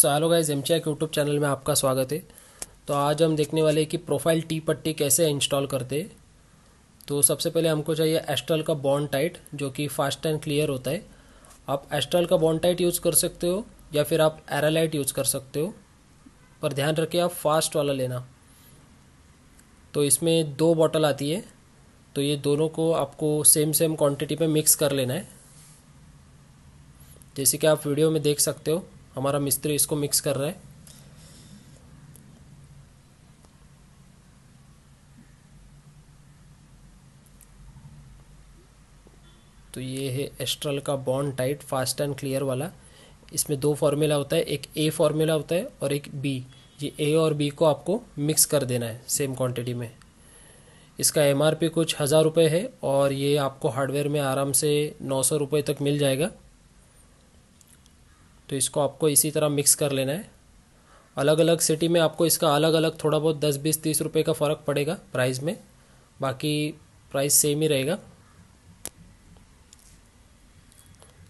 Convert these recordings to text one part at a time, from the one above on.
सो hello guys एम YouTube channel में आपका स्वागत है तो आज हम देखने वाले हैं कि प्रोफाइल टी पट्टी कैसे इंस्टॉल करते हैं तो सबसे पहले हमको चाहिए एस्ट्रल का बॉन्ड टाइट जो कि फास्ट एंड क्लियर होता है आप एस्ट्रल का बॉन्ड टाइट यूज़ कर सकते हो या फिर आप एरालाइट यूज़ कर सकते हो पर ध्यान रखिए आप फास्ट वाला लेना तो इसमें दो बॉटल आती है तो ये दोनों को आपको सेम सेम क्वान्टिटी में मिक्स कर लेना है जैसे कि आप वीडियो में देख सकते हो हमारा मिस्त्री इसको मिक्स कर रहा है तो ये है एस्ट्रल का bond tight fast and clear वाला इसमें दो फार्मूला होता है एक ए फार्मूला होता है और एक बी ये ए और बी को आपको मिक्स कर देना है सेम क्वांटिटी में इसका एमआरपी कुछ हज़ार रुपये है और ये आपको हार्डवेयर में आराम से नौ सौ रुपये तक मिल जाएगा तो इसको आपको इसी तरह मिक्स कर लेना है अलग अलग सिटी में आपको इसका अलग अलग थोड़ा बहुत दस बीस तीस रुपये का फ़र्क पड़ेगा प्राइस में बाकी प्राइस सेम ही रहेगा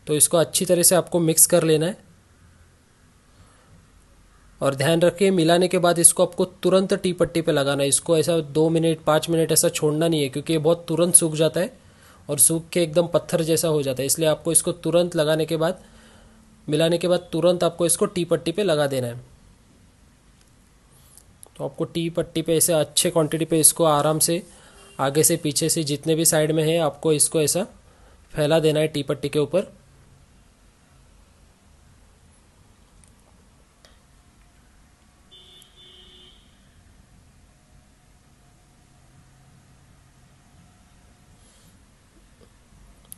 तो इसको अच्छी तरह से आपको मिक्स कर लेना है और ध्यान रखिए मिलाने के बाद इसको आपको तुरंत टी पट्टी पे लगाना है इसको ऐसा दो मिनट पाँच मिनट ऐसा छोड़ना नहीं है क्योंकि ये बहुत तुरंत सूख जाता है और सूख के एकदम पत्थर जैसा हो जाता है इसलिए आपको इसको तुरंत लगाने के बाद मिलाने के बाद तुरंत आपको इसको टी पट्टी पे लगा देना है तो आपको टी पट्टी पे ऐसे अच्छे क्वांटिटी पे इसको आराम से आगे से पीछे से जितने भी साइड में है आपको इसको ऐसा फैला देना है टी पट्टी के ऊपर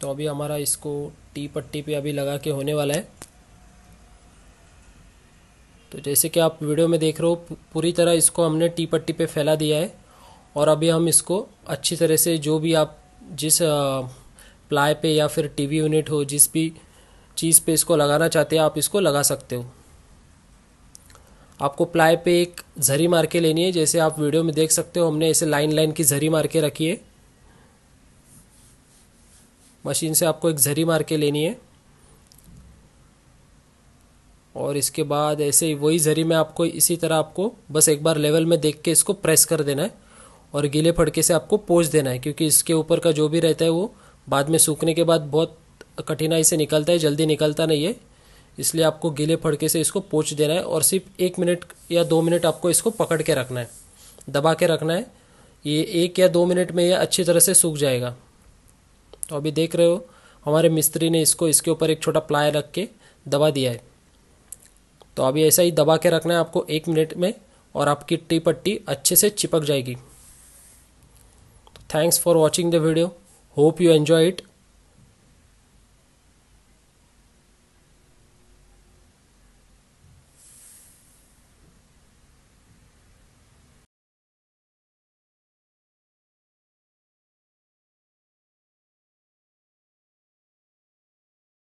तो अभी हमारा इसको टी पट्टी पे अभी लगा के होने वाला है तो जैसे कि आप वीडियो में देख रहे हो पूरी तरह इसको हमने टी पट्टी पे फैला दिया है और अभी हम इसको अच्छी तरह से जो भी आप जिस प्लाई पे या फिर टीवी यूनिट हो जिस भी चीज़ पे इसको लगाना चाहते हैं आप इसको लगा सकते हो आपको प्लाई पे एक झरी मार के लेनी है जैसे आप वीडियो में देख सकते हो हमने ऐसे लाइन लाइन की झरी मार के रखी है मशीन से आपको एक झरी मार के लेनी है और इसके बाद ऐसे ही वही जरी में आपको इसी तरह आपको बस एक बार लेवल में देख के इसको प्रेस कर देना है और गीले फड़के से आपको पोच देना है क्योंकि इसके ऊपर का जो भी रहता है वो बाद में सूखने के बाद बहुत कठिनाई से निकलता है जल्दी निकलता नहीं है इसलिए आपको गीले फड़के से इसको पोच देना है और सिर्फ एक मिनट या दो मिनट आपको इसको पकड़ के रखना है दबा के रखना है ये एक या दो मिनट में ये अच्छी तरह से सूख जाएगा तो अभी देख रहे हो हमारे मिस्त्री ने इसको इसके ऊपर एक छोटा प्लाय रख के दबा दिया है तो अभी ऐसा ही दबा के रखना है आपको एक मिनट में और आपकी टी पट्टी अच्छे से चिपक जाएगी thanks for watching the video hope you enjoy it